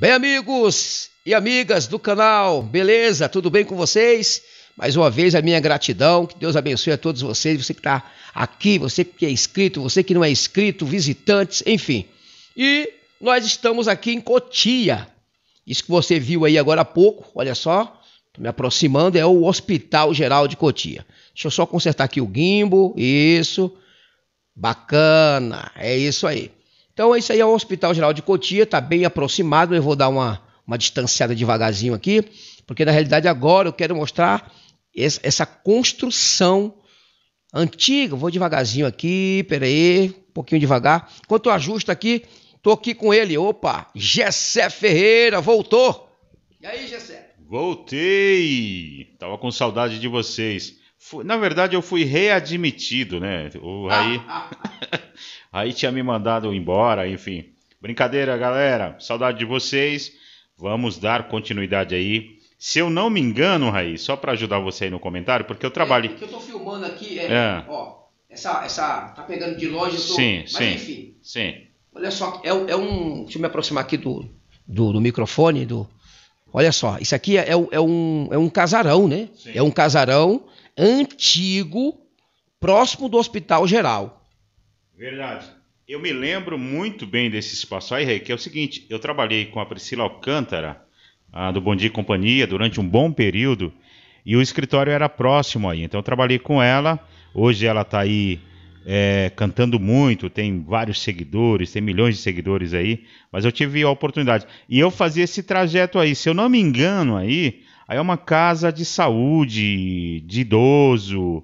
Bem, amigos e amigas do canal, beleza? Tudo bem com vocês? Mais uma vez, a minha gratidão. Que Deus abençoe a todos vocês. Você que está aqui, você que é inscrito, você que não é inscrito, visitantes, enfim. E nós estamos aqui em Cotia. Isso que você viu aí agora há pouco, olha só. Estou me aproximando, é o Hospital Geral de Cotia. Deixa eu só consertar aqui o gimbo. Isso. Bacana. É isso aí. Então, é isso aí é o Hospital Geral de Cotia, está bem aproximado. Eu vou dar uma, uma distanciada devagarzinho aqui, porque na realidade agora eu quero mostrar essa construção antiga. Vou devagarzinho aqui, peraí, um pouquinho devagar. Enquanto eu ajusto aqui, tô aqui com ele. Opa, Gessé Ferreira, voltou! E aí, Gessé? Voltei! Tava com saudade de vocês. Na verdade, eu fui readmitido, né? O Raí. Aí tinha me mandado embora, enfim. Brincadeira, galera. Saudade de vocês. Vamos dar continuidade aí. Se eu não me engano, Raí, só para ajudar você aí no comentário, porque eu trabalho. É, que eu tô filmando aqui é, é. Ó, essa, essa. Tá pegando de longe, eu tô, Sim, mas sim. Enfim, sim. Olha só, é, é um. Deixa eu me aproximar aqui do, do, do microfone, do. Olha só, isso aqui é, é, é, um, é um casarão, né? Sim. É um casarão antigo, próximo do Hospital Geral. Verdade. Eu me lembro muito bem desse espaço aí, que é o seguinte: eu trabalhei com a Priscila Alcântara, a do Bom Dia e Companhia, durante um bom período, e o escritório era próximo aí. Então eu trabalhei com ela. Hoje ela está aí é, cantando muito, tem vários seguidores, tem milhões de seguidores aí. Mas eu tive a oportunidade. E eu fazia esse trajeto aí. Se eu não me engano, aí, aí é uma casa de saúde, de idoso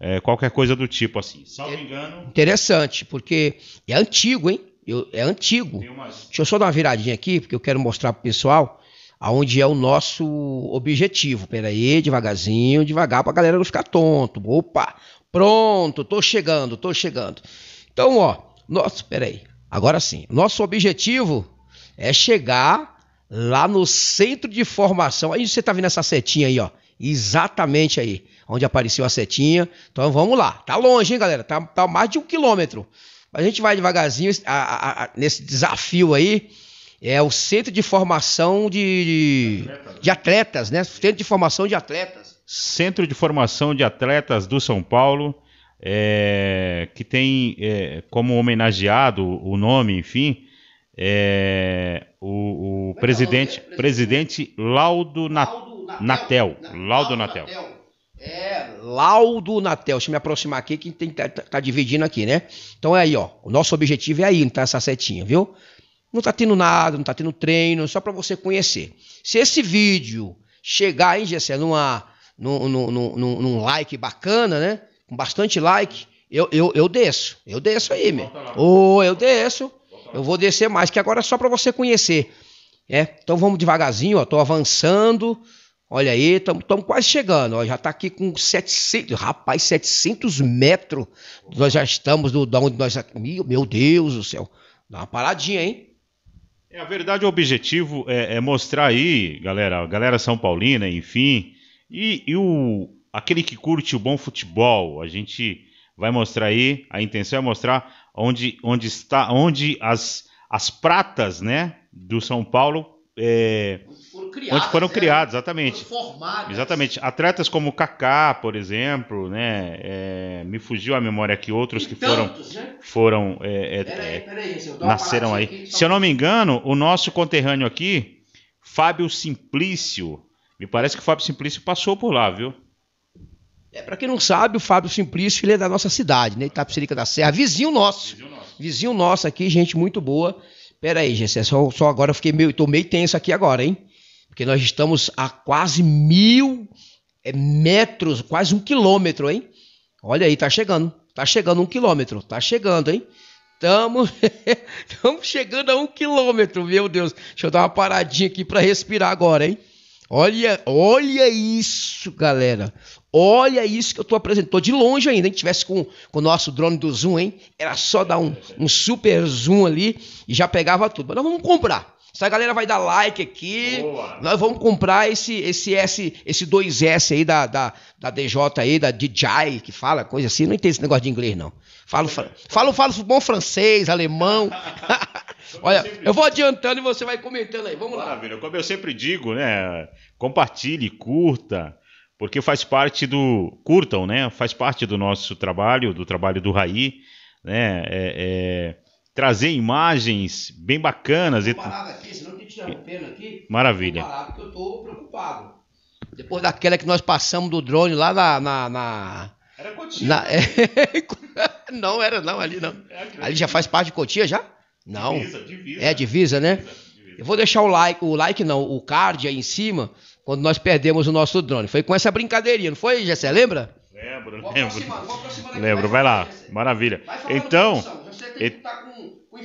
é, qualquer coisa do tipo assim. Salvo me é engano. Interessante, porque é antigo, hein? Eu, é antigo. Umas... Deixa eu só dar uma viradinha aqui, porque eu quero mostrar pro pessoal aonde é o nosso objetivo. Peraí, devagarzinho, devagar pra galera não ficar tonto. Opa, pronto, tô chegando, tô chegando. Então, ó, nosso, peraí, agora sim. Nosso objetivo é chegar lá no centro de formação. Aí você tá vendo essa setinha aí, ó. Exatamente aí onde apareceu a setinha. Então vamos lá. Tá longe, hein, galera? Tá, tá mais de um quilômetro. A gente vai devagarzinho a, a, a, nesse desafio aí. É o centro de formação de, de, de atletas, né? Centro de formação de atletas. Centro de formação de atletas do São Paulo. É, que tem é, como homenageado o nome, enfim, é, o, o é é presidente, presidente Laudo, Laudo Natel. Natel. Laudo Natel. Laudo Natel laudo Natel. Deixa eu me aproximar aqui que tem, tá, tá, tá dividindo aqui, né? Então é aí, ó. O nosso objetivo é aí, tá? Essa setinha, viu? Não tá tendo nada, não tá tendo treino, só para você conhecer. Se esse vídeo chegar, hein, Gessé, numa, num, num, num, num like bacana, né? Com bastante like, eu, eu, eu desço. Eu desço aí, meu. Ou oh, eu desço. Eu vou descer mais, que agora é só para você conhecer. É, então vamos devagarzinho, ó. Tô avançando. Olha aí, estamos quase chegando. Ó, já está aqui com 700, rapaz, 700 metros. Nós já estamos do, da onde nós. Meu, meu Deus do céu. Dá uma paradinha, hein? É, a verdade, o objetivo é, é mostrar aí, galera, galera São Paulina, enfim, e, e, o, aquele que curte o bom futebol. A gente vai mostrar aí, a intenção é mostrar onde, onde está, onde as, as pratas, né, do São Paulo. É, criados. Onde foram né? criados, exatamente. Foram Exatamente. Atletas como Kaká, por exemplo, né? É, me fugiu a memória aqui outros e que tantos, foram, né? foram é, é, peraí, é, peraí, eu nasceram aí. Aqui, Se eu não me engano, o nosso conterrâneo aqui, Fábio Simplício, me parece que o Fábio Simplício passou por lá, viu? É, para quem não sabe, o Fábio Simplício ele é da nossa cidade, né? Itapsirica da Serra, vizinho nosso. Vizinho nosso, vizinho nosso aqui, gente muito boa. Pera aí, gente, é só, só agora eu fiquei meio, tô meio tenso aqui agora, hein? porque nós estamos a quase mil é, metros, quase um quilômetro, hein? Olha aí, tá chegando, tá chegando um quilômetro, tá chegando, hein? Estamos chegando a um quilômetro, meu Deus. Deixa eu dar uma paradinha aqui para respirar agora, hein? Olha, olha isso, galera. Olha isso que eu estou apresentando. de longe ainda, a gente tivesse com, com o nosso drone do zoom, hein? Era só dar um, um super zoom ali e já pegava tudo. Mas nós vamos comprar. Essa galera vai dar like aqui. Boa. Nós vamos comprar esse esse S, esse 2S aí da, da, da DJ aí, da DJI, que fala coisa assim. Não entendo esse negócio de inglês, não. Falo, falo, falo, falo bom francês, alemão. Olha, eu vou adiantando e você vai comentando aí. Vamos lá. Maravilha. Como eu sempre digo, né? Compartilhe, curta porque faz parte do. Curtam, né? Faz parte do nosso trabalho, do trabalho do Raí, né? É, é, trazer imagens bem bacanas. e vou parar senão aqui. Maravilha. Eu vou parar porque eu tô preocupado. Depois daquela que nós passamos do drone lá na. na, na... Era Cotia. Na... não era não, ali não. É, ali já faz parte de Cotia já? Não. Divisa, divisa. É, divisa, né? Divisa, divisa. Eu vou deixar o like, o like não, o card aí em cima quando nós perdemos o nosso drone. Foi com essa brincadeirinha, não foi, Gessé? Lembra? Lembro, lembro. Aproximar, aproximar lembro, vai lá. Gessé. Maravilha. Vai então, e... tá com, com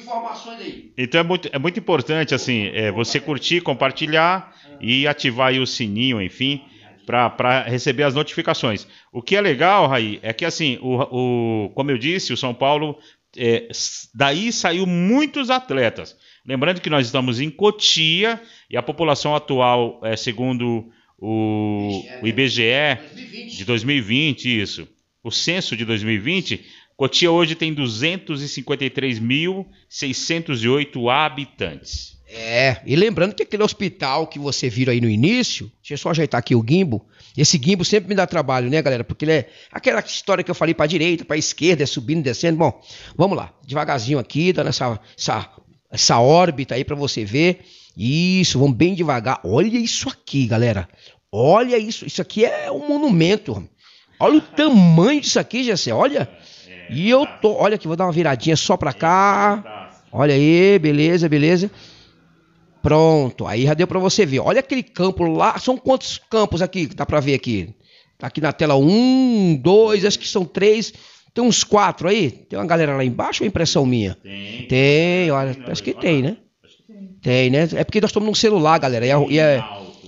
Então é muito, é muito importante assim, é, você curtir, compartilhar e ativar o sininho, enfim, para receber as notificações. O que é legal, Raí, é que assim, o, o como eu disse, o São Paulo, é, daí saiu muitos atletas. Lembrando que nós estamos em Cotia e a população atual, é, segundo o, o IBGE 2020. de 2020, isso, o censo de 2020, Cotia hoje tem 253.608 habitantes. É, e lembrando que aquele hospital que você viu aí no início, deixa eu só ajeitar aqui o gimbo. Esse gimbo sempre me dá trabalho, né, galera? Porque ele é aquela história que eu falei para direita, para esquerda, é subindo, descendo. Bom, vamos lá, devagarzinho aqui, dando essa, essa essa órbita aí para você ver. Isso, vamos bem devagar. Olha isso aqui, galera. Olha isso. Isso aqui é um monumento. Olha o tamanho disso aqui, Gessé. Olha. E eu tô. Olha aqui, vou dar uma viradinha só para cá. Olha aí, beleza, beleza. Pronto, aí já deu para você ver. Olha aquele campo lá. São quantos campos aqui que dá para ver aqui? Tá aqui na tela um, dois, acho que são três. Tem uns quatro aí? Tem uma galera lá embaixo ou é impressão minha? Tem. Tem, olha, tem, acho que tem, né? Tem, né? É porque nós estamos num celular, galera. E é, e é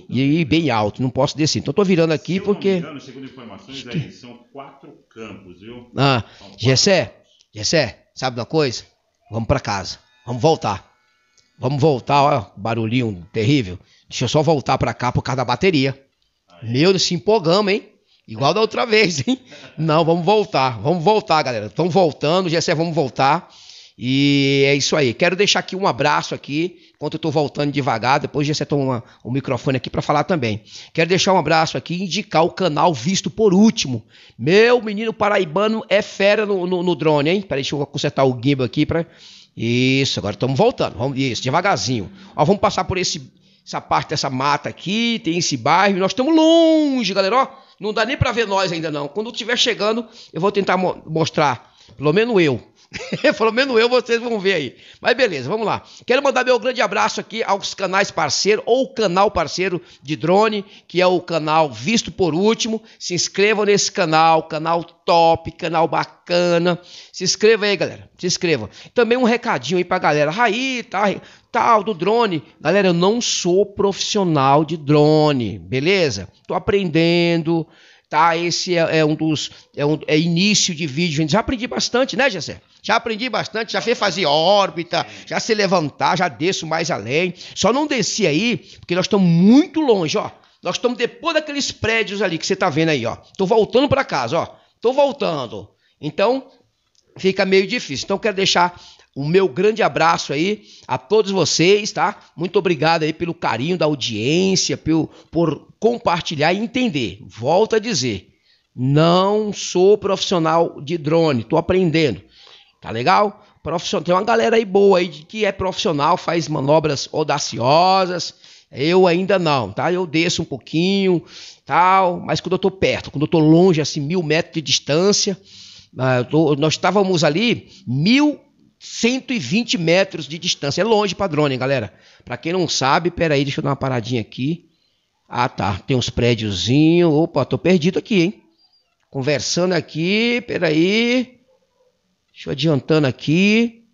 e, né? bem alto, não posso descer. Então estou virando aqui Se porque. Engano, segundo informações, que... aí, são quatro campos, viu? Ah, Gessé, Gessé, sabe uma coisa? Vamos para casa, vamos voltar. Vamos voltar, ó, barulhinho terrível. Deixa eu só voltar para cá por causa da bateria. Aí. Ah, é? Meu, se empolgamos, hein? Igual da outra vez, hein? Não, vamos voltar. Vamos voltar, galera. Estão voltando, Gessé, vamos voltar. E é isso aí. Quero deixar aqui um abraço aqui, enquanto eu estou voltando devagar, depois Gessé toma o microfone aqui para falar também. Quero deixar um abraço aqui e indicar o canal Visto por Último. Meu menino paraibano é fera no, no, no drone, hein? Peraí, deixa eu consertar o gimbal aqui para... Isso, agora estamos voltando. Vamos, isso, devagarzinho. Ó, vamos passar por esse, essa parte dessa mata aqui, tem esse bairro. Nós estamos longe, galera, ó não dá nem para ver nós ainda não. Quando estiver chegando, eu vou tentar mo mostrar, pelo menos eu, Falou menos eu, vocês vão ver aí. Mas beleza, vamos lá. Quero mandar meu grande abraço aqui aos canais parceiro ou canal parceiro de drone, que é o canal Visto por Último. Se inscrevam nesse canal, canal top, canal bacana. Se inscreva aí, galera. Se inscreva. Também um recadinho aí pra galera. Raí, tá, tal do drone. Galera, eu não sou profissional de drone, beleza? Tô aprendendo tá? Esse é, é um dos é, um, é início de vídeo. Já aprendi bastante, né, Gessé? Já aprendi bastante, já fez fazer órbita, já se levantar, já desço mais além. Só não desci aí, porque nós estamos muito longe, ó. Nós estamos depois daqueles prédios ali que você tá vendo aí, ó. Tô voltando para casa, ó. Tô voltando. Então, fica meio difícil. Então, quero deixar o meu grande abraço aí a todos vocês, tá? Muito obrigado aí pelo carinho da audiência, pelo, por compartilhar e entender. Volto a dizer, não sou profissional de drone, tô aprendendo. Tá legal? Profissional, tem uma galera aí boa aí que é profissional, faz manobras audaciosas. Eu ainda não, tá? Eu desço um pouquinho, tal, mas quando eu tô perto, quando eu tô longe, assim, mil metros de distância, ah, tô, nós estávamos ali mil 120 metros de distância. É longe para drone, galera. Para quem não sabe, peraí, deixa eu dar uma paradinha aqui. Ah, tá. Tem uns prédiozinhos. Opa, tô perdido aqui, hein? Conversando aqui, peraí. Deixa eu adiantando aqui.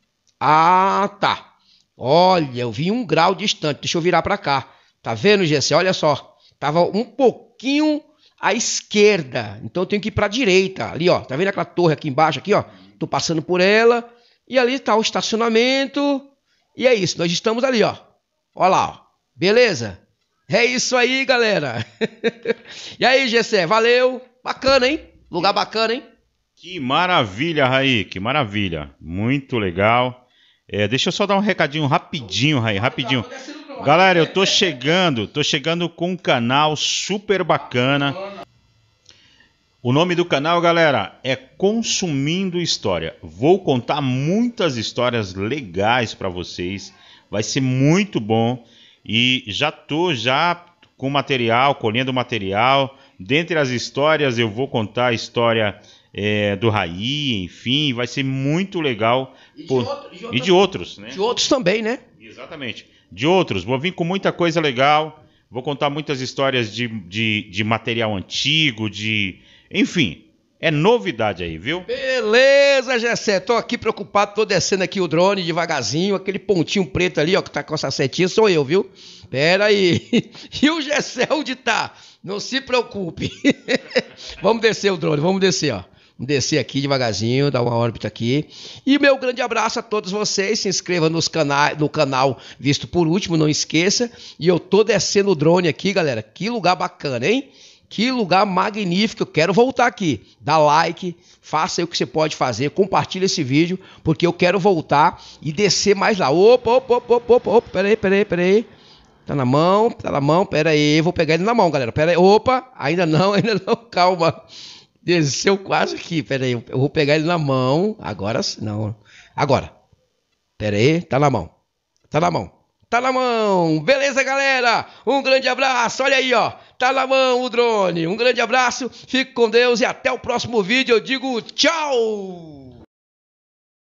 Ah, tá. Olha, eu vi um grau distante. Deixa eu virar para cá. Tá vendo, GC? Olha só. Tava um pouquinho à esquerda. Então eu tenho que ir para direita. Ali, ó. Tá vendo aquela torre aqui embaixo aqui, ó? Tô passando por ela. E ali está o estacionamento. E é isso, nós estamos ali, ó. Olha lá, ó. beleza? É isso aí, galera. e aí, Gessé, valeu. Bacana, hein? Lugar bacana, hein? Que maravilha, Raí, que maravilha. Muito legal. É, deixa eu só dar um recadinho rapidinho, Raí, rapidinho. Tá galera, eu tô chegando, tô chegando com um canal super bacana. O nome do canal, galera, é Consumindo História. Vou contar muitas histórias legais para vocês. Vai ser muito bom e já tô já com material, colhendo material. Dentre as histórias, eu vou contar a história é, do Raí, enfim, vai ser muito legal. E, por... de, outro, de, outro... e de, outros, né? De outros também, né? Exatamente. De outros. Vou vir com muita coisa legal. Vou contar muitas histórias de, de material antigo, de, enfim, é novidade aí, viu? Beleza, Gessé. Tô aqui preocupado, tô descendo aqui o drone devagarzinho. Aquele pontinho preto ali, ó, que tá com essa setinha, sou eu, viu? Pera aí. E o Gessé onde tá? Não se preocupe. vamos descer o drone, vamos descer, ó. Vamos descer aqui devagarzinho, dar uma órbita aqui. E meu grande abraço a todos vocês. Se inscreva nos cana no canal Visto por Último, não esqueça. E eu tô descendo o drone aqui, galera. Que lugar bacana, hein? Que lugar magnífico, eu quero voltar aqui. Dá like, faça o que você pode fazer, compartilha esse vídeo, porque eu quero voltar e descer mais lá. Opa, opa, opa, opa, opa, opa peraí, peraí, peraí. Tá na mão, tá na mão, peraí, vou pegar ele na mão, galera. Peraí, opa, ainda não, ainda não, calma. Desceu quase aqui, peraí, eu vou pegar ele na mão. Agora não, agora. Peraí, tá na mão, tá na mão. Tá na mão. Beleza, galera? Um grande abraço. Olha aí, ó. Tá na mão o drone. Um grande abraço. Fique com Deus e até o próximo vídeo. Eu digo tchau.